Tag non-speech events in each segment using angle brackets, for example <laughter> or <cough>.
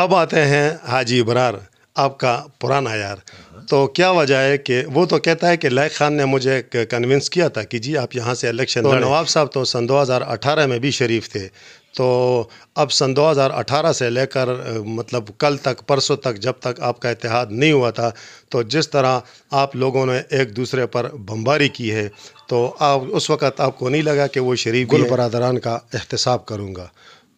अब आते हैं हाजी बरार आपका पुराना यार तो क्या वजह है कि वो तो कहता है कि लाइक खान ने मुझे कन्विंस किया था कि जी आप यहाँ से इलेक्शन तो नवाब साहब तो सन 2018 में भी शरीफ थे तो अब सन 2018 से लेकर मतलब कल तक परसों तक जब तक आपका इतिहाद नहीं हुआ था तो जिस तरह आप लोगों ने एक दूसरे पर बमबारी की है तो आप उस वक़्त आपको नहीं लगा कि वो शरीफ गुल बरदरान का एहतसाब करूँगा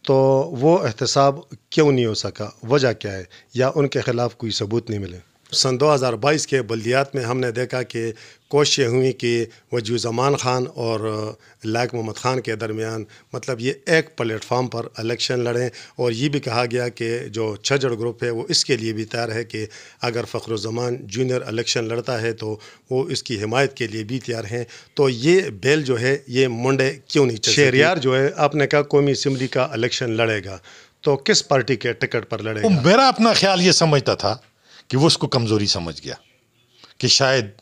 तो वो एहतसाब क्यों नहीं हो सका वजह क्या है या उनके ख़िलाफ़ कोई सबूत नहीं मिले सन 2022 के बल्दियात में हमने देखा कि कोशिशें हुई कि वजू ज़मान ख़ान और लायक मोहम्मद ख़ान के दरमियान मतलब ये एक प्लेटफार्म पर इलेक्शन लड़ें और ये भी कहा गया कि जो छजड़ ग्रुप है वो इसके लिए भी तैयार है कि अगर फ़खरुज़मान जूनियर इलेक्शन लड़ता है तो वो इसकी हिमायत के लिए भी तैयार हैं तो ये बेल जो है ये मुंडे क्यों नहीं शेरियार जो है आपने कहा कौमी असम्बली का इलेक्शन लड़ेगा तो किस पार्टी के टिकट पर लड़ेगा मेरा अपना ख्याल ये समझता था कि वो उसको कमज़ोरी समझ गया कि शायद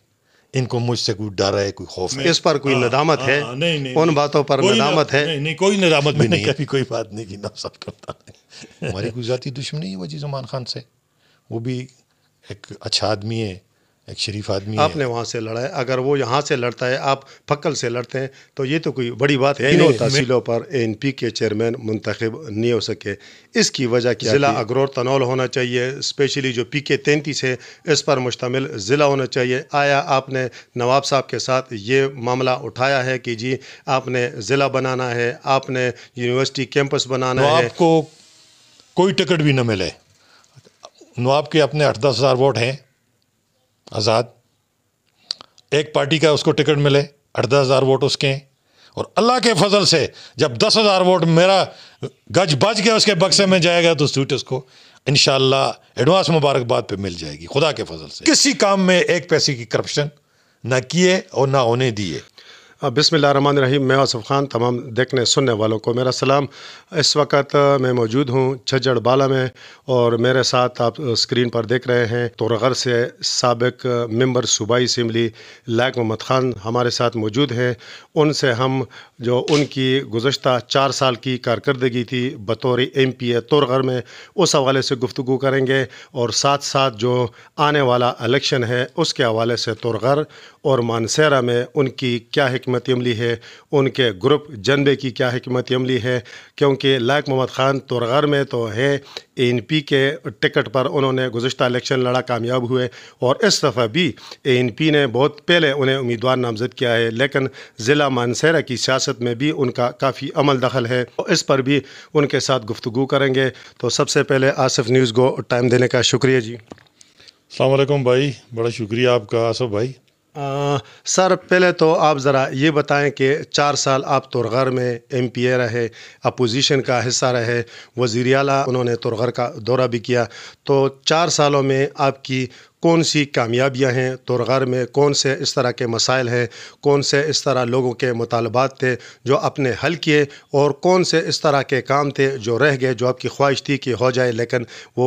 इनको मुझसे कोई डर है कोई खौफ इस पर कोई नदामत है नहीं नहीं उन बातों पर नदामत है नहीं कोई नदामत भी नहीं कभी कोई बात नहीं की सब करता हमारी कोई ज़ाती दुश्मनी है वजी जमान खान से वो भी एक अच्छा आदमी है एक शरीफ आदमी आपने वहाँ से लड़ा है अगर वो यहाँ से लड़ता है आप फक्कल से लड़ते हैं तो ये तो कोई बड़ी बात है नहीं तहसीलों पर एन पी के चेयरमैन मुंतखब नहीं हो सके इसकी वजह क्या ज़िला अगरोर तनौल होना चाहिए स्पेशली जो पी के तैंतीस है इस पर मुश्तमिल ज़िला होना चाहिए आया आपने नवाब साहब के साथ ये मामला उठाया है कि जी आपने ज़िला बनाना है आपने यूनिवर्सिटी कैंपस बनाना है आपको कोई टिकट भी ना मिले नवाब के अपने आठ दस हज़ार वोट हैं आज़ाद एक पार्टी का उसको टिकट मिले अठ दस हज़ार वोट उसके और अल्लाह के फजल से जब दस हज़ार वोट मेरा गज बज गया उसके बक्से में जाएगा तो सूट उसको इन एडवांस मुबारकबाद पे मिल जाएगी खुदा के फजल से किसी काम में एक पैसे की करप्शन ना किए और ना होने दिए बिसमान रही मैं आसफ़ ख़ान तमाम देखने सुनने वालों को मेरा सलाम इस वक्त मैं मौजूद हूँ छजड़ बाला में और मेरे साथ आप स्क्रीन पर देख रहे हैं तोरगर से सबक मम्बर सूबाई इसम्बली लायक मोहम्मद ख़ान हमारे साथ मौजूद हैं उनसे हम जो उनकी गुज्त चार साल की कारकरी थी बतौर एम पी ए तोरगर में उस हवाले से गुफ्तु करेंगे और साथ साथ जो आने वाला इलेक्शन है उसके हवाले से तोरगर और मानसरा में उनकी क्या हमत अमली है उनके ग्रुप जनबे की क्या हमत अमली है क्योंकि लायक मोहम्मद ख़ान तोरगर में तो हैं एन पी के टिकट पर उन्होंने गुज्त इलेक्शन लड़ा कामयाब हुए और इस दफ़ा भी एन पी ने बहुत पहले उन्हें उम्मीदवार नामजद किया है लेकिन ज़िला मानसरा की सियासत सियासत में भी उनका काफ़ी अमल दखल है तो इस पर भी उनके साथ गुफ्तु करेंगे तो सबसे पहले आसफ़ न्यूज़ को टाइम देने का शुक्रिया जी अलकुम भाई बड़ा शुक्रिया आपका आसफ़ भाई आ, सर पहले तो आप ज़रा ये बताएं कि चार साल आप तुरगर में एम पी ए रहे अपोजिशन का हिस्सा रहे वजीर अला उन्होंने तुरगर का दौरा भी किया तो चार सालों में आपकी कौन सी कामयाबियाँ हैं तोरगर में कौन से इस तरह के मसाइल हैं कौन से इस तरह लोगों के मुतालबात थे जो अपने हल किए और कौन से इस तरह के काम थे जो रह गए जो आपकी ख्वाहिश थी कि हो जाए लेकिन वो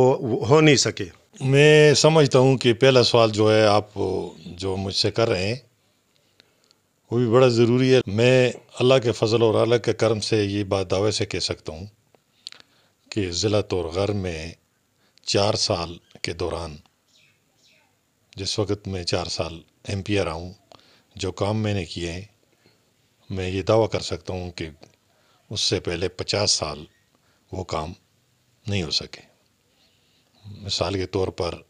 हो नहीं सके मैं समझता हूँ कि पहला सवाल जो है आप जो मुझसे कर रहे हैं वो भी बड़ा ज़रूरी है मैं अल्लाह के फजल और अल्लाह के करम से ये बात दावे से कह सकता हूँ कि ज़िला तोरगर में चार साल के दौरान जिस वक्त मैं चार साल एम पी रहा हूँ जो काम मैंने किए हैं मैं ये दावा कर सकता हूँ कि उससे पहले पचास साल वो काम नहीं हो सके मिसाल के तौर पर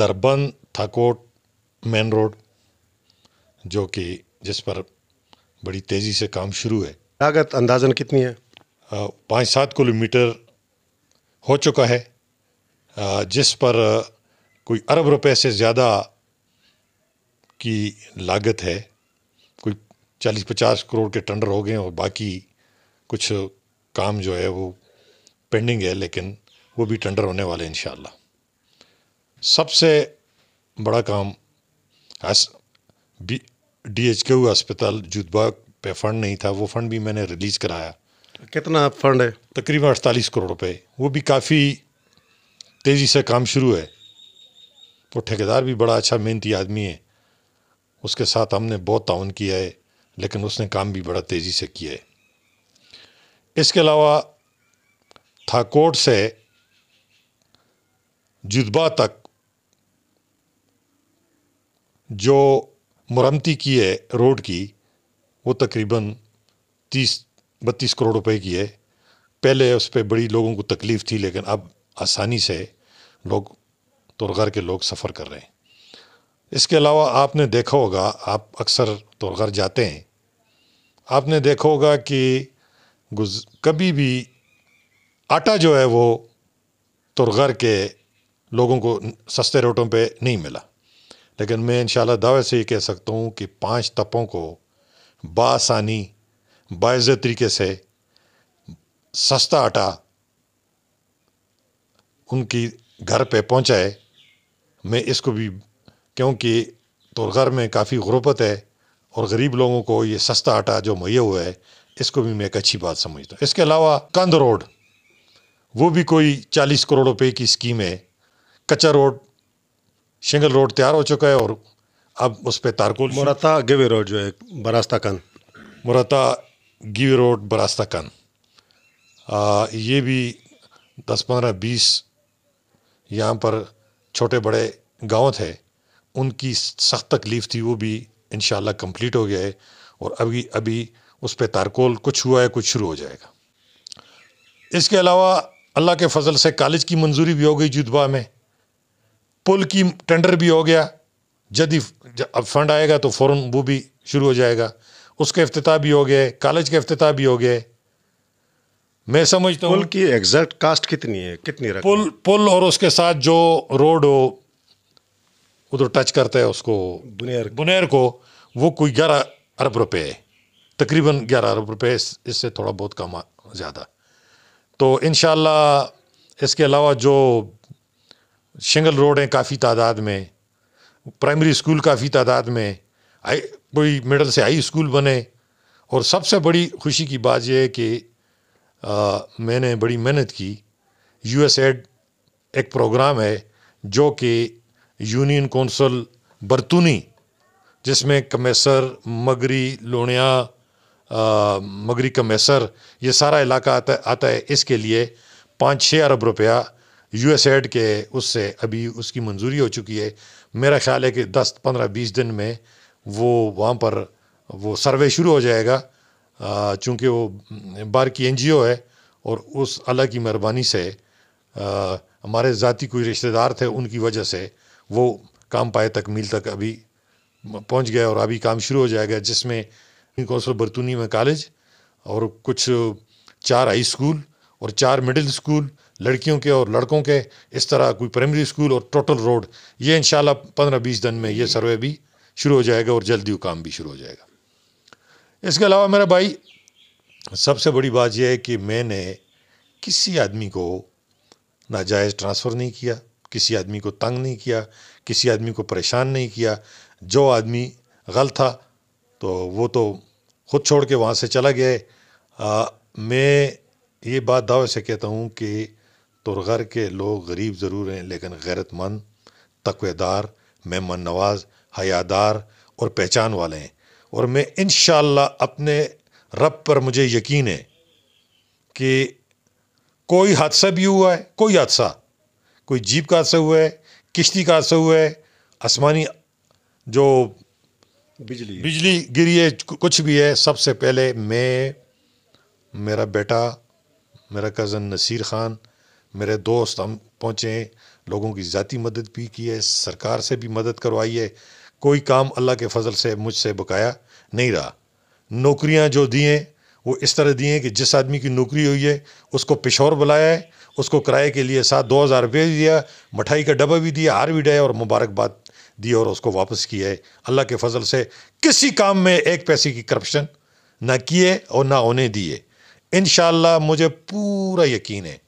दरबन थाकोट मेन रोड जो कि जिस पर बड़ी तेज़ी से काम शुरू है लागत अंदाजन कितनी है पाँच सात किलोमीटर हो चुका है जिस पर कोई अरब रुपए से ज़्यादा की लागत है कोई चालीस पचास करोड़ के टेंडर हो गए और बाकी कुछ काम जो है वो पेंडिंग है लेकिन वो भी टेंडर होने वाले इन सबसे बड़ा काम डी एच के अस्पताल जुदबा पे फंड नहीं था वो फंड भी मैंने रिलीज़ कराया कितना फंड है तकरीबन अड़तालीस करोड़ रुपए वो भी काफ़ी तेज़ी से काम शुरू है वो ठेकेदार भी बड़ा अच्छा मेहनती आदमी है उसके साथ हमने बहुत ताउन किया है लेकिन उसने काम भी बड़ा तेज़ी से किया है इसके अलावा थाकोट से जुदबा तक जो मरम्मती की है रोड की वो तकरीबन तीस बत्तीस करोड़ रुपए की है पहले उस पर बड़ी लोगों को तकलीफ़ थी लेकिन अब आसानी से लोग तोरगर के लोग सफ़र कर रहे हैं इसके अलावा आपने देखा होगा आप अक्सर तोरगर जाते हैं आपने देखा होगा कि गुज कभी भी आटा जो है वो तुरगर के लोगों को सस्ते रेटों पे नहीं मिला लेकिन मैं इंशाल्लाह दावे से ये कह सकता हूँ कि पांच तपों को बासानी बाज़ तरीके से सस्ता आटा उनकी घर पे पहुँचाए मैं इसको भी क्योंकि घर में काफ़ी गुरबत है और गरीब लोगों को ये सस्ता आटा जो मुहैया हुआ है इसको भी मैं एक अच्छी बात समझता हूँ इसके अलावा कंद रोड वो भी कोई चालीस करोड़ रुपए की स्कीम है कच्चा रोड शिंगल रोड तैयार हो चुका है और अब उस पर तारकोल मुराता गिवे रोड जो है बरास्ता कन मुराता गिवे रोड बरास्ता कन आ, ये भी दस पंद्रह बीस यहाँ पर छोटे बड़े गांव थे उनकी सख्त तकलीफ़ थी वो भी इन कंप्लीट हो गया है और अभी अभी उस पर तारकोल कुछ हुआ है कुछ शुरू हो जाएगा इसके अलावा अल्लाह के फजल से कॉलेज की मंजूरी भी हो गई जुदबा में पुल की टेंडर भी हो गया जदि अब फंड आएगा तो फ़ौर वो भी शुरू हो जाएगा उसके अफ्ताह भी हो गए कॉलेज के अफ्ताह भी हो गए मैं समझता हूँ पुल की एग्जैक्ट कास्ट कितनी है कितनी रकम पुल पुल और उसके साथ जो रोड हो उधर टच करता है उसको बुनेर बुनेर को वो कोई ग्यारह अरब रुपए है तकरीबन ग्यारह अरब रुपए इससे थोड़ा बहुत कम ज़्यादा तो इन इसके अलावा जो सिंगल रोड हैं काफ़ी तादाद में प्राइमरी स्कूल काफ़ी तादाद में आई कोई मिडल से हाई स्कूल बने और सबसे बड़ी खुशी की बात यह है कि आ, मैंने बड़ी मेहनत की यू एस एड एक प्रोग्राम है जो कि यूनियन कौंसल बरतूनी जिसमें कमेसर मगरी लोणिया मगरी कमेसर ये सारा इलाका आता आता है इसके लिए पाँच छः अरब रुपया यू एस एड के उससे अभी उसकी मंजूरी हो चुकी है मेरा ख्याल है कि दस पंद्रह बीस दिन में वो वहाँ पर वो सर्वे शुरू हो जाएगा चूँकि वो बार की एन जी ओ है और उस अला की मेहरबानी से आ, हमारे ज़ाती कोई रिश्तेदार थे उनकी वजह से वो काम पाए तक मील तक अभी पहुँच गया और अभी काम शुरू हो जाएगा जिसमें कौंसल बरतूनी में कॉलेज और कुछ चार हाई स्कूल और चार मिडिल स्कूल लड़कियों के और लड़कों के इस तरह कोई प्राइमरी स्कूल और टोटल रोड ये इन पंद्रह बीस दिन में ये सर्वे भी शुरू हो जाएगा और जल्दी वो काम भी शुरू हो जाएगा इसके अलावा मेरा भाई सबसे बड़ी बात यह है कि मैंने किसी आदमी को नाजायज़ ट्रांसफ़र नहीं किया किसी आदमी को तंग नहीं किया किसी आदमी को परेशान नहीं किया जो आदमी गलत था तो वो तो खुद छोड़ के वहाँ से चला गया है आ, मैं ये बात दावे से कहता हूँ कि तुरगर के लोग गरीब ज़रूर हैं लेकिन गैरतमंद तकवेदार मेहमान नवाज हयादार और पहचान वाले हैं और मैं इन अपने रब पर मुझे यकीन है कि कोई हादसा भी हुआ है कोई हादसा कोई जीप का हादसा हुआ है किश्ती का हादसा हुआ है आसमानी जो बिजली बिजली गिरी है कुछ भी है सबसे पहले मैं मेरा बेटा मेरा कज़न नसीर ख़ान मेरे दोस्त हम पहुँचे लोगों की ज़ाती मदद भी की है सरकार से भी मदद करवाई है कोई काम अल्लाह के फजल से मुझसे बकाया नहीं रहा नौकरियां जो दी हैं वो इस तरह दिए कि जिस आदमी की नौकरी हुई है उसको पिशौर बुलाया है उसको किराए के लिए साथ दो हज़ार रुपये दिया मिठाई का डब्बा भी दिया हार भी डाया और मुबारकबाद दी और उसको वापस किया है अल्लाह के फजल से किसी काम में एक पैसे की करप्शन ना किए और ना होने दिए इन मुझे पूरा यकीन है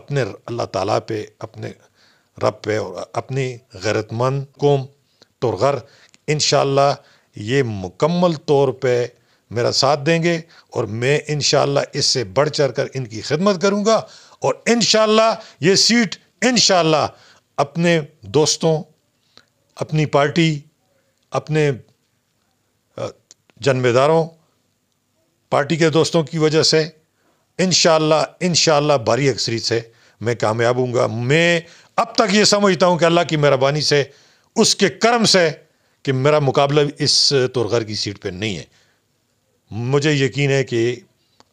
अपने अल्लाह ताला पे अपने रब पे और अपनी गैरतमंद कौम तुरगर इन ये मुकम्मल तौर पर मेरा साथ देंगे और मैं इन इससे बढ़ चढ़ कर इनकी खिदमत करूँगा और इन ये सीट इन अपने दोस्तों अपनी पार्टी अपने जन्मेदारों पार्टी के दोस्तों की वजह से इन इन भारी अक्सरी से मैं कामयाब हूँ मैं अब तक ये समझता हूँ कि अल्लाह की मेहरबानी से उसके कर्म से कि मेरा मुकाबला इस तुरगर की सीट पे नहीं है मुझे यकीन है कि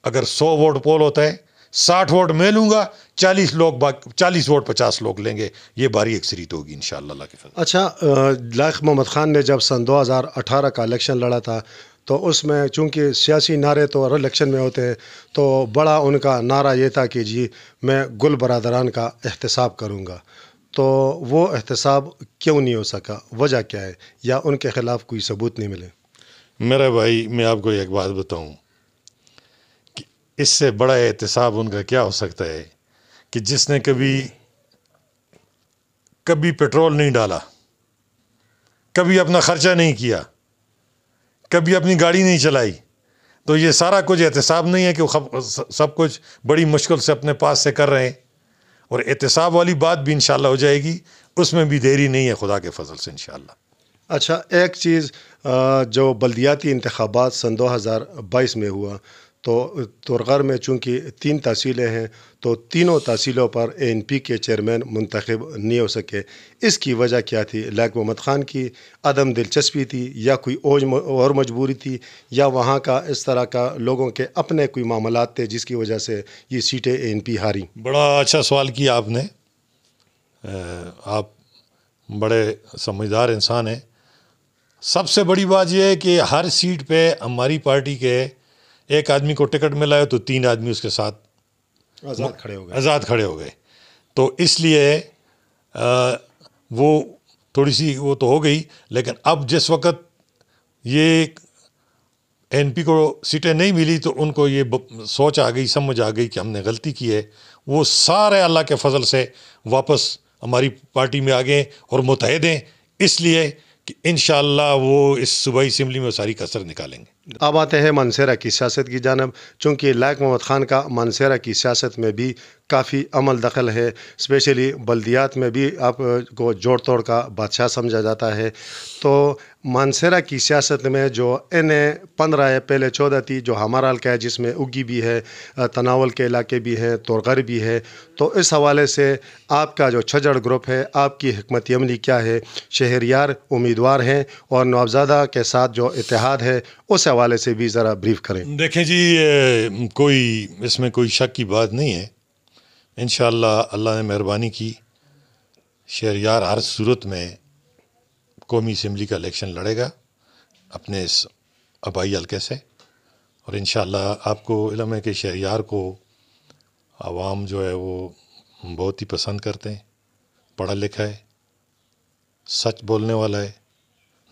अगर सौ वोट पोल होता है साठ वोट मैं लूँगा चालीस लोग चालीस वोट पचास लोग लेंगे ये एक अक्सरीत तो होगी इन शाह के अच्छा लाख मोहम्मद ख़ान ने जब सन 2018 का इलेक्शन लड़ा था तो उसमें चूंकि सियासी नारे तो हर इलेक्शन में होते हैं तो बड़ा उनका नारा ये था कि जी मैं गुल बरदरान का एहतसाब करूँगा तो वो एहतसाब क्यों नहीं हो सका वजह क्या है या उनके ख़िलाफ़ कोई सबूत नहीं मिले मेरा भाई मैं आपको एक बात बताऊं कि इससे बड़ा एहतसाब उनका क्या हो सकता है कि जिसने कभी कभी पेट्रोल नहीं डाला कभी अपना ख़र्चा नहीं किया कभी अपनी गाड़ी नहीं चलाई तो ये सारा कुछ एहतसाब नहीं है कि वो सब कुछ बड़ी मुश्किल से अपने पास से कर रहे हैं और एहतसाब वाली बात भी इन हो जाएगी उसमें भी देरी नहीं है खुदा के फजल से इनशाला अच्छा एक चीज़ जो बल्दियाती इंतबात सन दो हज़ार बाईस में हुआ तो तुरगर में चूँकि तीन तहसीलें हैं तो तीनों तहसीलों पर एन पी के चेयरमैन मंतखब नहीं हो सके इसकी वजह क्या थी लैक मोहम्मद ख़ान की अदम दिलचस्पी थी या कोई और मजबूरी थी या वहाँ का इस तरह का लोगों के अपने कोई मामला थे जिसकी वजह से ये सीटें एन पी हारी बड़ा अच्छा सवाल किया आपने आप बड़े समझदार इंसान हैं सबसे बड़ी बात यह है कि हर सीट पर हमारी पार्टी के एक आदमी को टिकट मिला है तो तीन आदमी उसके साथ आज़ाद खड़े हो गए आज़ाद खड़े हो गए तो इसलिए वो थोड़ी सी वो तो हो गई लेकिन अब जिस वक्त ये एनपी को सीटें नहीं मिली तो उनको ये सोच आ गई समझ आ गई कि हमने गलती की है वो सारे अल्लाह के फजल से वापस हमारी पार्टी में आ गए और मुतहद हैं इसलिए कि इन वो इस सूबाई असम्बली में सारी कसर निकालेंगे अब आते हैं मानसेरा की सियासत की जानब चूंकि लायक मोहम्मद ख़ान का मानसेरा की सियासत में भी काफ़ी अमल दखल है स्पेशली बल्दियात में भी आप को जोड़ तोड़ का बादशाह समझा जाता है तो मानसेरा की सियासत में जो एन ए पंद्रह है पहले चौदह थी जो हमारा हल्का है जिसमें उगी भी है तनावल के इलाके भी हैं गर भी है तो इस हवाले से आपका जो छजड़ ग्रुप है आपकी हमत अमली क्या है शहर यार उम्मीदवार हैं और नवाबजादा के साथ जो इतिहाद है उस हवाले से भी ज़रा ब्रीफ करें देखें जी कोई इसमें कोई शक की बात नहीं है इन अल्लाह ने मेहरबानी की शहरियार हर सूरत में कौमी इसम्बली का इलेक्शन लड़ेगा अपने इस आबाई हल्के से और इन आपको इलम है कि शहरियार को आवाम जो है वो बहुत ही पसंद करते हैं पढ़ा लिखा है सच बोलने वाला है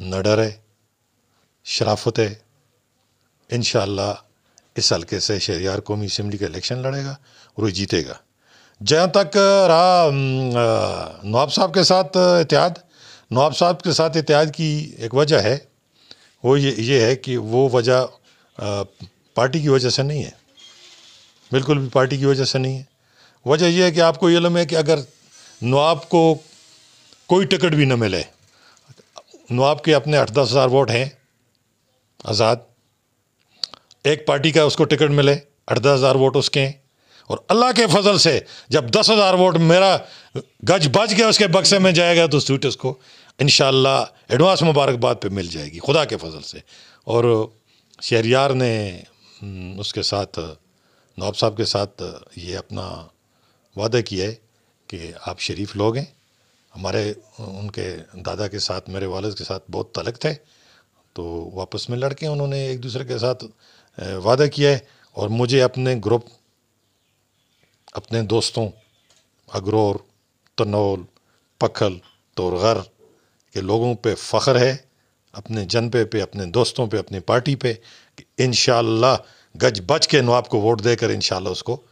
नडर है शराफत है इन इस हल्के से शहरियार कौमी इसम्बली का इलेक्शन लड़ेगा और वो जीतेगा जहाँ तक रहा नवाब साहब के साथ इतिहाद नवाब साहब के साथ इतिहाद की एक वजह है वो ये ये है कि वो वजह पार्टी की वजह से नहीं है बिल्कुल भी पार्टी की वजह से नहीं है वजह यह है कि आपको ये लम है कि अगर नवाब को कोई टिकट भी न मिले नवाब के अपने आठ दस हज़ार वोट हैं आज़ाद एक पार्टी का उसको टिकट मिले आठ दस हज़ार वोट उसके हैं और अल्लाह के फजल से जब दस हज़ार वोट मेरा गज बज के उसके बक्से में जाएगा तो स्टूट उसको इन एडवांस मुबारकबाद पे मिल जाएगी खुदा के फजल से और शहरियार ने हम्म, उसके साथ नवाब साहब के साथ ये अपना वादा किया है कि आप शरीफ लोग हैं हमारे उनके दादा के साथ मेरे वालद के साथ बहुत तलक थे तो वापस में लड़के उन्होंने एक दूसरे के साथ वादा किया है और मुझे अपने ग्रुप अपने दोस्तों अगरोर तनौल पखल तोरगर के लोगों पे फ़ख्र है अपने जनपे पे अपने दोस्तों पे अपनी पार्टी पे इन गज बच के नवाब को वोट देकर इन उसको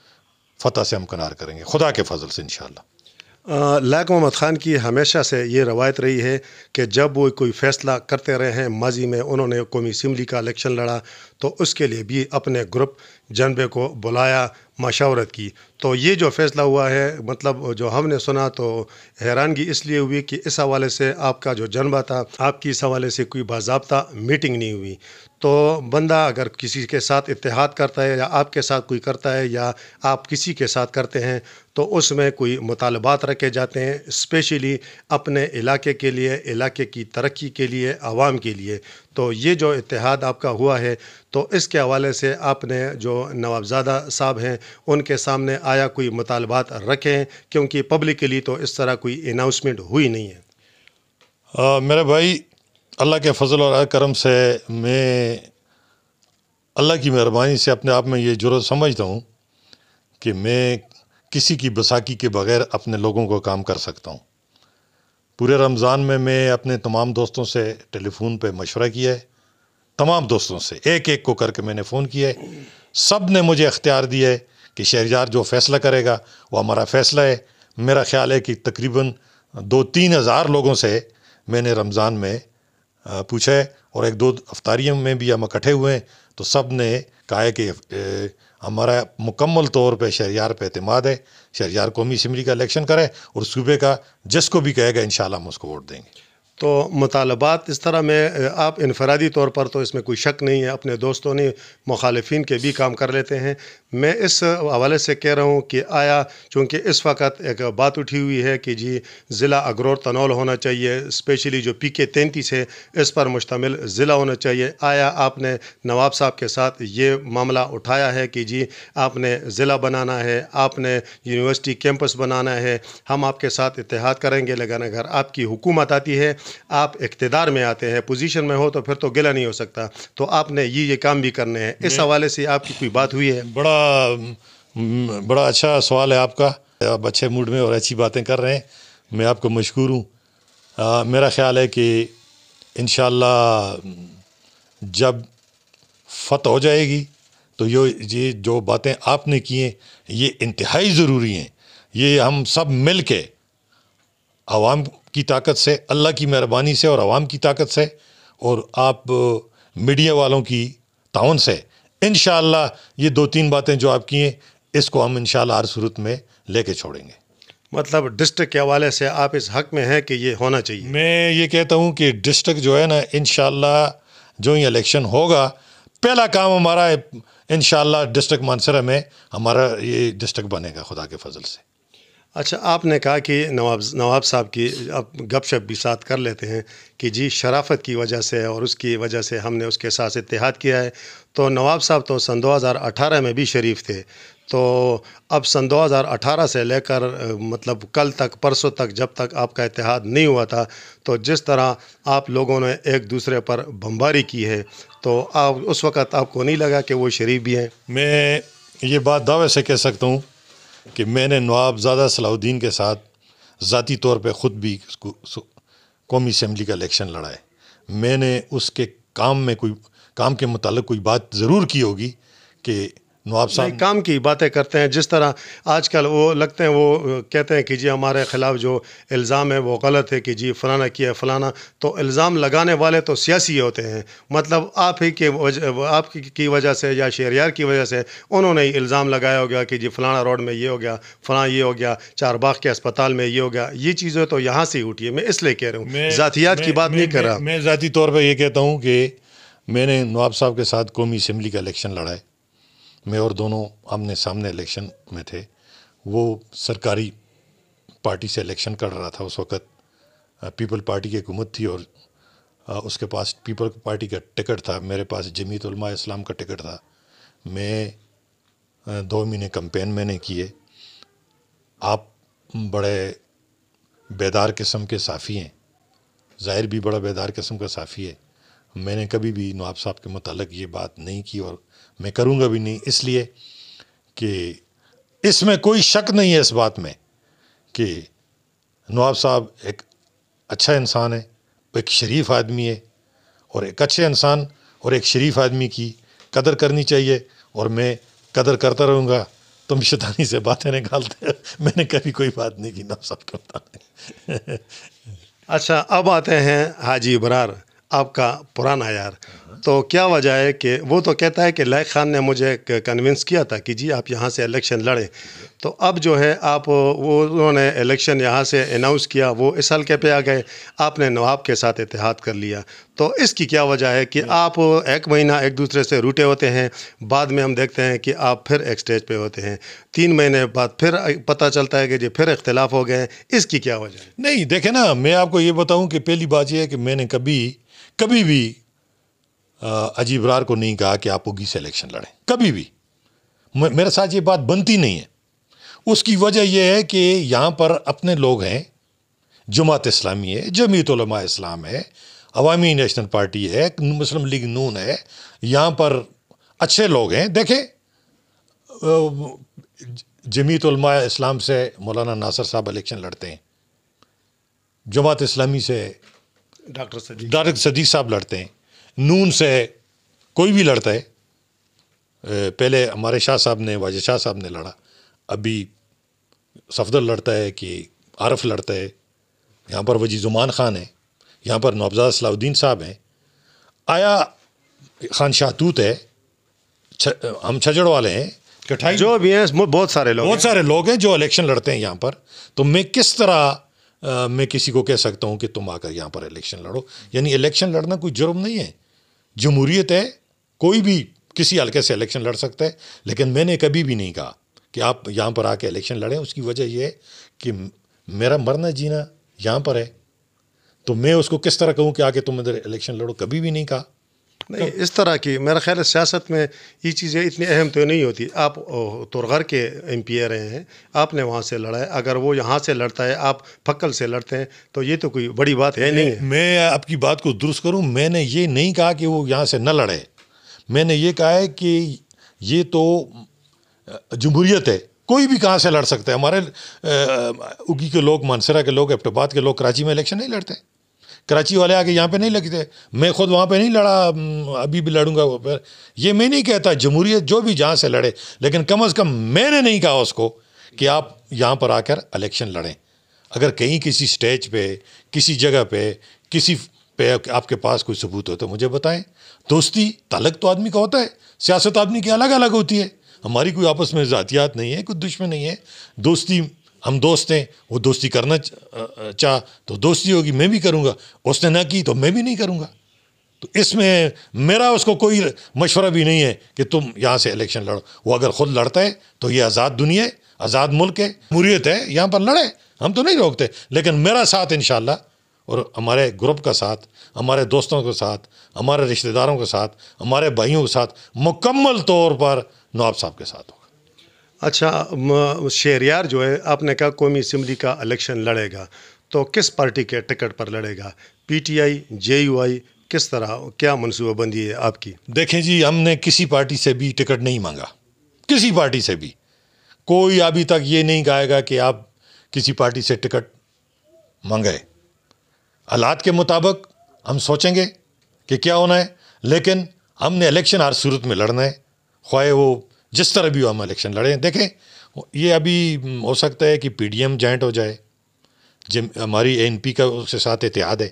फ़तह से हम करेंगे खुदा के फजल से इनशाला लाख मोहम्मद ख़ान की हमेशा से ये रवायत रही है कि जब वो कोई फ़ैसला करते रहे हैं माजी में उन्होंने कौमी असम्बली का इलेक्शन लड़ा तो उसके लिए भी अपने ग्रुप जनबे को बुलाया मशावरत की तो ये जो फ़ैसला हुआ है मतलब जो हमने सुना तो हैरानगी इसलिए हुई कि इस हवाले से आपका जो जनबा था आपकी इस हवाले से कोई बाबा मीटिंग नहीं हुई तो बंदा अगर किसी के साथ इतिहाद करता है या आपके साथ कोई करता है या आप किसी के साथ करते हैं तो उसमें कोई मुतालबात रखे जाते हैं स्पेशली अपने इलाके के लिए इलाके की तरक्की के लिए आवाम के लिए तो ये जो इतिहाद आपका हुआ है तो इसके हवाले से आपने जो नवाबजादा साहब हैं उनके सामने आया कोई मुतालबात रखें क्योंकि पब्लिक के लिए तो इस तरह कोई अनाउंसमेंट हुई नहीं है आ, मेरे भाई अल्लाह के फजल और करम से मैं अल्लाह की मेहरबानी से अपने आप में ये जरूरत समझता हूँ कि मैं किसी की बसाकी के बग़ैर अपने लोगों को काम कर सकता हूँ पूरे रमज़ान में मैं अपने तमाम दोस्तों से टेलीफोन पे मशवरा किया है तमाम दोस्तों से एक एक को करके मैंने फ़ोन किया है सब ने मुझे अख्तियार दिया है कि शहरजार जो फ़ैसला करेगा वो हमारा फ़ैसला है मेरा ख्याल है कि तकरीबन दो तीन हज़ार लोगों से मैंने रमज़ान में पूछे और एक दो अफ्तारियों में भी हम इकट्ठे हुए तो सब ने कहा है कि हमारा मुकम्मल तौर पर शहरियार पर अतमाद है शहरियार कौमी इसम्बली का इलेक्शन करे और सूबे का जिसको भी कहेगा इन हम उसको वोट देंगे तो मुतालबात इस तरह में आप इनफरादी तौर पर तो इसमें कोई शक नहीं है अपने दोस्तों ने मुखालफन के भी काम कर लेते हैं मैं इस हवाले से कह रहा हूँ कि आया चूँकि इस वक्त एक बात उठी हुई है कि जी ज़िला अगरोर तनौल होना चाहिए स्पेशली जो पी के तैंतीस है इस पर मुश्तमिल ज़िला होना चाहिए आया आपने नवाब साहब के साथ ये मामला उठाया है कि जी आपने ज़िला बनाना है आपने यूनिवर्सिटी कैंपस बनाना है हम आपके साथ इतिहाद करेंगे लेकिन घर आपकी हुकूमत आती है आप इकतदार में आते हैं पोजीशन में हो तो फिर तो गिला नहीं हो सकता तो आपने ये ये काम भी करने हैं इस हवाले से आपकी कोई बात हुई है बड़ा बड़ा बड़ा अच्छा सवाल है आपका आप अच्छे मूड में और अच्छी बातें कर रहे हैं मैं आपको मशहूर हूँ मेरा ख्याल है कि इन जब फत हो जाएगी तो यो ये जो बातें आपने की हैं ये इंतहाई ज़रूरी हैं ये हम सब मिल के आवाम की ताकत से अल्लाह की मेहरबानी से और आवाम की ताकत से और आप मीडिया वालों की ताउन से इन ये दो तीन बातें जो आप किए हैं इसको हम इन हर सूरत में लेके छोड़ेंगे मतलब डिस्ट्रिक्ट के हवाले से आप इस हक में हैं कि ये होना चाहिए मैं ये कहता हूँ कि डिस्ट्रिक्ट जो है ना इन जो ये इलेक्शन होगा पहला काम हमारा इन डिस्ट्रिक्ट मानसरा में हमारा ये डिस्ट्रिक्ट बनेगा खुदा के फजल से अच्छा आपने कहा कि नवाब नवाब साहब की अब गपशप भी साथ कर लेते हैं कि जी शराफत की वजह से और उसकी वजह से हमने उसके साथ इतिहाद किया है तो नवाब साहब तो सन 2018 में भी शरीफ थे तो अब सन 2018 से लेकर मतलब कल तक परसों तक जब तक आपका इतिहाद नहीं हुआ था तो जिस तरह आप लोगों ने एक दूसरे पर बमबारी की है तो आप उस वक़्त आपको नहीं लगा कि वो शरीफ भी हैं मैं ये बात दावे से कह सकता हूँ कि मैंने नवाबजादा सलाउद्दीन के साथ ज़ाती तौर पर ख़ुद भी कौमी असम्बली का इलेक्शन लड़ा है मैंने उसके काम में कोई काम के मुतल कोई बात ज़रूर की होगी कि नवाब साहब काम की बातें करते हैं जिस तरह आजकल वो लगते हैं वो कहते हैं कि जी हमारे ख़िलाफ़ जो इल्ज़ाम है वो गलत है कि जी फ़लाना किया है फ़लाना तो इल्ज़ाम लगाने वाले तो सियासी होते हैं मतलब आप ही के वजह आप की वजह से या यार की वजह से उन्होंने इल्ज़ाम लगाया हो गया कि जी फ़लाना रोड में ये हो गया फ़लाना ये हो गया चारबाग के अस्पताल में ये हो गया ये चीज़ें तो यहाँ से ही उठी है मैं इसलिए कह रहा हूँ ज़ातियात की बात नहीं कर रहा मैं ज़ाती तौर पर यह कहता हूँ कि मैंने नवाब साहब के साथ कौमी असम्बली का इलेक्शन लड़ा है मैं और दोनों आमने सामने इलेक्शन में थे वो सरकारी पार्टी से इलेक्शन कर रहा था उस वक़्त पीपल पार्टी की हुकूमत थी और उसके पास पीपल पार्टी का टिकट था मेरे पास जमीत इस्लाम का टिकट था मैं दो महीने कंपेन मैंने किए आप बड़े बेदार किस्म के साफ़ी हैं ज़ाहिर भी बड़ा बेदार किस्म का साफ़ी है मैंने कभी भी नवाब साहब के मतलब ये बात नहीं की और मैं करूँगा भी नहीं इसलिए कि इसमें कोई शक नहीं है इस बात में कि नवाब साहब एक अच्छा इंसान है एक शरीफ आदमी है और एक अच्छे इंसान और एक शरीफ आदमी की कदर करनी चाहिए और मैं कदर करता रहूँगा तुम शैतानी से बातें निकालते <laughs> मैंने कभी कोई बात नहीं की नवाब साहब करता <laughs> अच्छा अब आते हैं हाजी बरार आपका पुराना यार तो क्या वजह है कि वो तो कहता है कि लाइक ख़ान ने मुझे कन्विंस किया था कि जी आप यहाँ से इलेक्शन लड़ें तो अब जो है आप वो उन्होंने इलेक्शन यहाँ से अनाउंस किया वो इस हल्के पे आ गए आपने नवाब के साथ इतिहाद कर लिया तो इसकी क्या वजह है कि आप एक महीना एक दूसरे से रूटे होते हैं बाद में हम देखते हैं कि आप फिर एक स्टेज पर होते हैं तीन महीने बाद फिर पता चलता है कि जी फिर इख्तलाफ हो गए इसकी क्या वजह है नहीं देखे ना मैं आपको ये बताऊँ कि पहली बात यह है कि मैंने कभी कभी भी अजीब रार को नहीं कहा कि आप उगी से इलेक्शन लड़ें कभी भी मेरे साथ ये बात बनती नहीं है उसकी वजह यह है कि यहाँ पर अपने लोग हैं जमात इस्लामी है जमीत इस्लाम है अवामी नेशनल पार्टी है मुस्लिम लीग नून है यहाँ पर अच्छे लोग हैं देखें जमीत इस्लाम से मौलाना नासर साहब इलेक्शन लड़ते हैं जमात इस्लामी से डॉक्टर सदी डॉक्टर सदीक साहब लड़ते हैं नून से कोई भी लड़ता है पहले हमारे शाह साहब ने वाज शाह साहब ने लड़ा अभी सफदर लड़ता है कि आरफ लड़ता है यहाँ पर वजी जुमान खान है यहाँ पर नौबजाद सलाउद्दीन साहब हैं आया खान शाहतूत है छ, हम छजड़ वाले हैं कठाई जो भी हैं बहुत सारे लोग बहुत सारे लोग हैं जो इलेक्शन लड़ते हैं यहाँ पर तो मैं किस तरह मैं किसी को कह सकता हूँ कि तुम आकर यहाँ पर इलेक्शन लड़ो यानी इलेक्शन लड़ना कोई जुर्म नहीं है जमहूरीत है कोई भी किसी हल्के से इलेक्शन लड़ सकता है लेकिन मैंने कभी भी नहीं कहा कि आप यहाँ पर आके इलेक्शन लड़ें उसकी वजह यह है कि मेरा मरना जीना यहाँ पर है तो मैं उसको किस तरह कहूँ कि आके तुम इधर इलेक्शन लड़ो कभी भी नहीं कहा नहीं तो, इस तरह की मेरा ख्याल है सियासत में ये चीज़ें इतनी अहम तो नहीं होती आप तुरगर के एम पी ए रहे हैं आपने वहाँ से लड़ा है अगर वो यहाँ से लड़ता है आप फक्कल से लड़ते हैं तो ये तो कोई बड़ी बात है नहीं मैं आपकी बात को दुरुस्त करूँ मैंने ये नहीं कहा कि वो यहाँ से न लड़े मैंने ये कहा है कि ये तो जमहूरीत है कोई भी कहाँ से लड़ सकता है हमारे उगी के लोग मानसरा के लोग एप्टोबाद के लोग कराची में इलेक्शन नहीं लड़ते कराची वाले आके यहाँ पे नहीं लगते मैं खुद वहाँ पे नहीं लड़ा अभी भी लड़ूंगा वो पर ये मैं नहीं कहता जमहूरियत जो भी जहाँ से लड़े लेकिन कम अज़ कम मैंने नहीं कहा उसको कि आप यहाँ पर आकर इलेक्शन लड़ें अगर कहीं किसी स्टेज पे किसी जगह पे किसी पे आपके पास कोई सबूत हो तो मुझे बताएं दोस्ती तलक तो आदमी का होता है सियासत आदमी की अलग अलग होती है हमारी कोई आपस में ज़ातियात नहीं है कोई दुश्मन नहीं है दोस्ती हम दोस्त हैं वो दोस्ती करना चाह तो दोस्ती होगी मैं भी करूँगा उसने ना की तो मैं भी नहीं करूँगा तो इसमें मेरा उसको कोई मशवरा भी नहीं है कि तुम यहाँ से इलेक्शन लड़ो वो अगर ख़ुद लड़ता है तो ये आज़ाद दुनिया है आज़ाद मुल्क है मुरीत है यहाँ पर लड़े हम तो नहीं रोकते लेकिन मेरा साथ इन और हमारे ग्रुप का साथ हमारे दोस्तों के साथ हमारे रिश्तेदारों के साथ हमारे भाइयों के साथ मुकम्मल तौर पर नवाब साहब के साथ होगा अच्छा शेरियार जो है आपने कहा कौमी असम्बली का इलेक्शन लड़ेगा तो किस पार्टी के टिकट पर लड़ेगा पीटीआई जेयूआई किस तरह क्या मनसूबाबंदी है आपकी देखें जी हमने किसी पार्टी से भी टिकट नहीं मांगा किसी पार्टी से भी कोई अभी तक ये नहीं कहेगा कि आप किसी पार्टी से टिकट मांगे हालात के मुताबिक हम सोचेंगे कि क्या होना है लेकिन हमने इलेक्शन हर सूरत में लड़ना है ख्वाह वो जिस तरह भी हो हम इलेक्शन लड़ें देखें ये अभी हो सकता है कि पी डी एम जॉइंट हो जाए जिम हमारी एन पी का उसके साथ इतिहाद है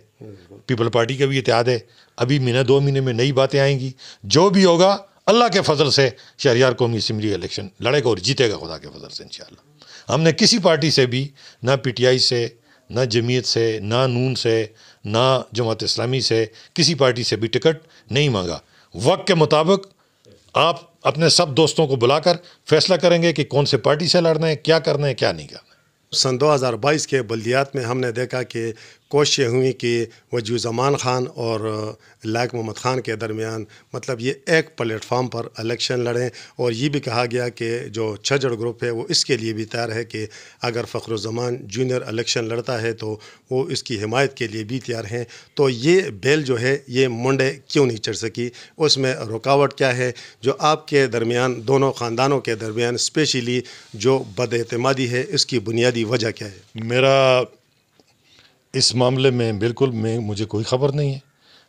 पीपल पार्टी का भी इतिहाद है अभी महीना दो महीने में नई बातें आएंगी जो भी होगा अल्लाह के फजल से शहरियार कौमी इसम्बली इलेक्शन लड़ेगा और जीतेगा खुदा के फजल से इन हमने किसी पार्टी से भी ना पी टी आई से ना जमीयत से ना नून से ना जमात इस्लामी से किसी पार्टी से भी टिकट नहीं मांगा वक्त के मुताबिक आप अपने सब दोस्तों को बुलाकर फैसला करेंगे कि कौन से पार्टी से लड़ना है क्या करना है क्या नहीं करना है सन 2022 के बल्दियात में हमने देखा कि कोशिशें हुई कि वजू ज़मान ख़ान और लायक मोहम्मद ख़ान के दरमियान मतलब ये एक प्लेटफार्म पर इलेक्शन लड़ें और ये भी कहा गया कि जो छजड़ ग्रुप है वो इसके लिए भी तैयार है कि अगर फ़खरुज़मान जूनियर इलेक्शन लड़ता है तो वो इसकी हिमायत के लिए भी तैयार हैं तो ये बेल जो है ये मुंडे क्यों नहीं चढ़ सकी उसमें रुकावट क्या है जो आपके दरमियान दोनों ख़ानदानों के दरमियान स्पेशली जो बदमादी है इसकी बुनियादी वजह क्या है मेरा इस मामले में बिल्कुल मैं मुझे कोई ख़बर नहीं है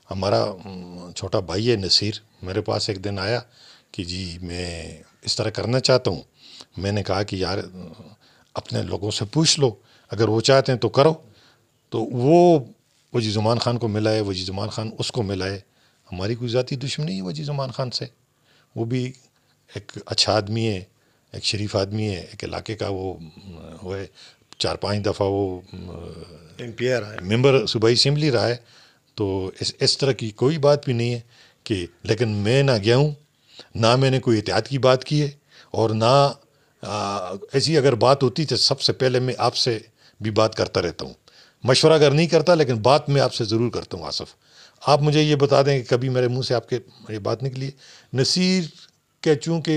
हमारा छोटा भाई है नसीर मेरे पास एक दिन आया कि जी मैं इस तरह करना चाहता हूँ मैंने कहा कि यार अपने लोगों से पूछ लो अगर वो चाहते हैं तो करो तो वो वजी ज़ुमान ख़ान को मिला है वजी ज़ुमान ख़ान उसको मिला है हमारी कोई ज़ाती दुश्मनी है वजी ज़ुमान ख़ान से वो भी एक अच्छा आदमी है एक शरीफ आदमी है एक इलाके का वो वो है चार पांच दफ़ा वो एम पी आर है मेम्बर सूबाई असम्बली रहा है तो इस इस तरह की कोई बात भी नहीं है कि लेकिन मैं ना गया हूँ ना मैंने कोई एहतियात की बात की है और ना ऐसी अगर बात होती तो सबसे पहले मैं आपसे भी बात करता रहता हूँ मशवरा अगर नहीं करता लेकिन बात मैं आपसे ज़रूर करता हूँ आसफ़ आप मुझे ये बता दें कि कभी मेरे मुंह से आपके ये बात निकली नसीर के चूँकि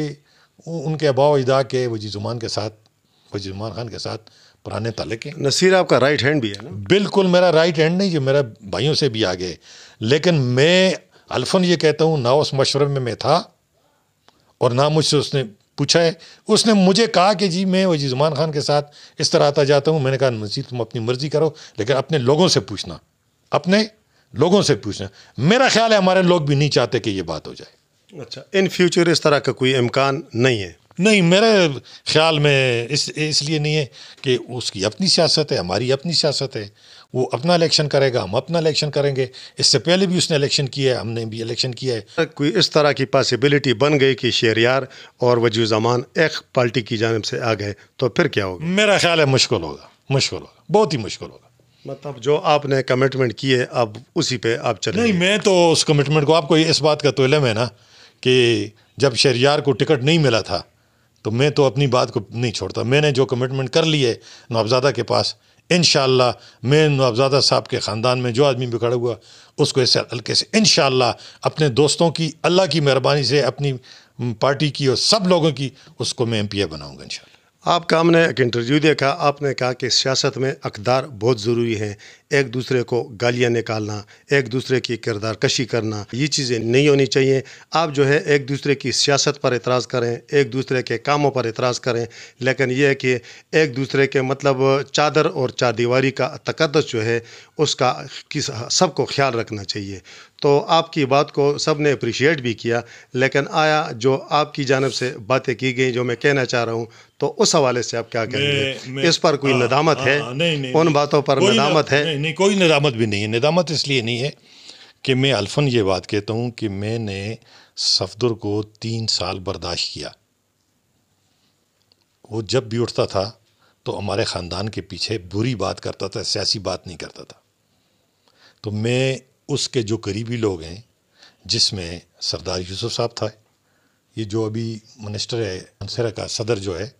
उनके अबाव अजदा के वजी ज़ुमान के साथ वजी ज़ुमान खान के साथ पुराने ताले के नसीर आपका राइट हैंड भी है ना बिल्कुल मेरा राइट हैंड नहीं जो मेरा भाइयों से भी आगे लेकिन मैं अल्फन ये कहता हूँ ना उस मशवरे में मैं था और ना मुझसे उसने पूछा है उसने मुझे कहा कि जी मैं वजी जुमान खान के साथ इस तरह आता जाता हूँ मैंने कहा नसीर तुम अपनी मर्ज़ी करो लेकिन अपने लोगों से पूछना अपने लोगों से पूछना मेरा ख्याल है हमारे लोग भी नहीं चाहते कि ये बात हो जाए अच्छा इन फ्यूचर इस तरह का कोई इम्कान नहीं है नहीं मेरे ख्याल में इस इसलिए नहीं है कि उसकी अपनी सियासत है हमारी अपनी सियासत है वो अपना इलेक्शन करेगा हम अपना इलेक्शन करेंगे इससे पहले भी उसने इलेक्शन किया है हमने भी इलेक्शन किया है कोई इस तरह की पॉसिबिलिटी बन गई कि शेरियार और वजू जमान एक पार्टी की जानब से आ गए तो फिर क्या होगा मेरा ख्याल है मुश्किल होगा मुश्किल होगा बहुत ही मुश्किल होगा मतलब जो आपने कमिटमेंट किए अब उसी पर आप चले नहीं मैं तो उस कमिटमेंट को आपको इस बात का तोलम है ना कि जब शहरियार को टिकट नहीं मिला था तो मैं तो अपनी बात को नहीं छोड़ता मैंने जो कमिटमेंट कर ली है नवाबजादा के पास इन मैं नवाबजादा साहब के ख़ानदान में जो आदमी भी खड़ा हुआ उसको इस हल्के से इन अपने दोस्तों की अल्लाह की मेहरबानी से अपनी पार्टी की और सब लोगों की उसको मैं एम पी ए बनाऊँगा इन आपका हमने एक इंटरव्यू देखा आपने कहा कि सियासत में अकदार बहुत ज़रूरी हैं एक दूसरे को गालियाँ निकालना एक दूसरे की किरदार कशी करना ये चीज़ें नहीं होनी चाहिए आप जो है एक दूसरे की सियासत पर एतराज़ करें एक दूसरे के कामों पर एतराज़ करें लेकिन यह है कि एक दूसरे के मतलब चादर और चारदीवारी का तकदस जो है उसका सबको ख्याल रखना चाहिए तो आपकी बात को सब ने अप्रिशिएट भी किया लेकिन आया जो आपकी जानब से बातें की गई जो मैं कहना चाह रहा हूँ तो उस हवाले से आप क्या कहेंगे इस पर कोई हाँ, नदामत है हाँ, उन बातों पर नदामत है नहीं, नहीं कोई नदामत भी नहीं है नदामत इसलिए नहीं है कि मैं अल्फन ये बात कहता हूँ कि मैंने सफदर को तीन साल बर्दाश्त किया वो जब भी उठता था तो हमारे ख़ानदान के पीछे बुरी बात करता था सियासी बात नहीं करता था तो मैं उसके जो करीबी लोग हैं जिसमें सरदार यूसुफ साहब था ये जो अभी मिनिस्टर है अनसरा का सदर जो है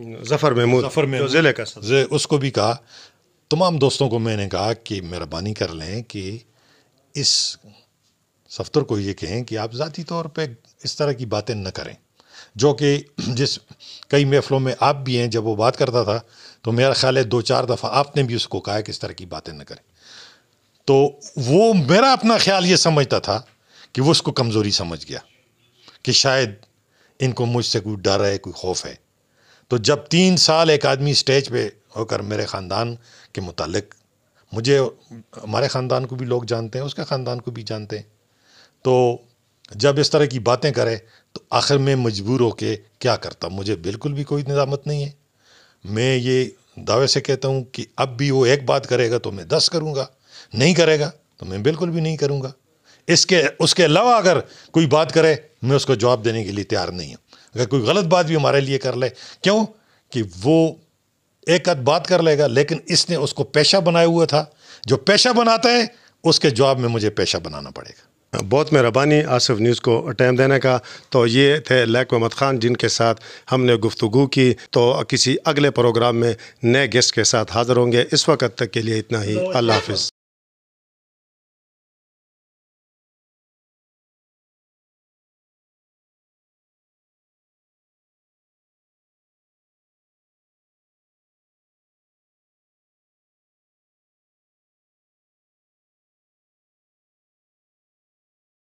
जफ़र महमूद जफ़र महमूद ज़िले का सदर उसको भी कहा तमाम दोस्तों को मैंने कहा कि मेहरबानी कर लें कि इस सफ्तर को ये कहें कि आप ज़ाती तौर पर इस तरह की बातें न करें जो कि जिस कई महफ़लों में आप भी हैं जब वो बात करता था तो मेरा ख्याल है दो चार दफ़ा आपने भी उसको कहा कि इस तरह की बातें न करें तो वो मेरा अपना ख्याल ये समझता था कि वो उसको कमज़ोरी समझ गया कि शायद इनको मुझसे कोई डर है कोई खौफ है तो जब तीन साल एक आदमी स्टेज पे होकर मेरे ख़ानदान के मुतालिक मुझे हमारे ख़ानदान को भी लोग जानते हैं उसके ख़ानदान को भी जानते हैं तो जब इस तरह की बातें करे तो आखिर में मजबूर होके क्या करता मुझे बिल्कुल भी कोई निजामत नहीं है मैं ये दावे से कहता हूँ कि अब भी वो एक बात करेगा तो मैं दस करूँगा नहीं करेगा तो मैं बिल्कुल भी नहीं करूँगा इसके उसके अलावा अगर कोई बात करे मैं उसको जवाब देने के लिए तैयार नहीं हूँ अगर कोई गलत बात भी हमारे लिए कर ले क्यों कि वो एक आध बात कर लेगा लेकिन इसने उसको पेशा बनाया हुआ था जो पेशा बनाता है उसके जवाब में मुझे पेशा बनाना पड़ेगा बहुत मेहरबानी आसिफ न्यूज़ को टाइम देने का तो ये थे लैक महमद ख़ान जिनके साथ हमने गुफ्तु की तो किसी अगले प्रोग्राम में नए गेस्ट के साथ हाज़िर होंगे इस वक्त तक के लिए इतना ही तो अल्लाह हाफिज़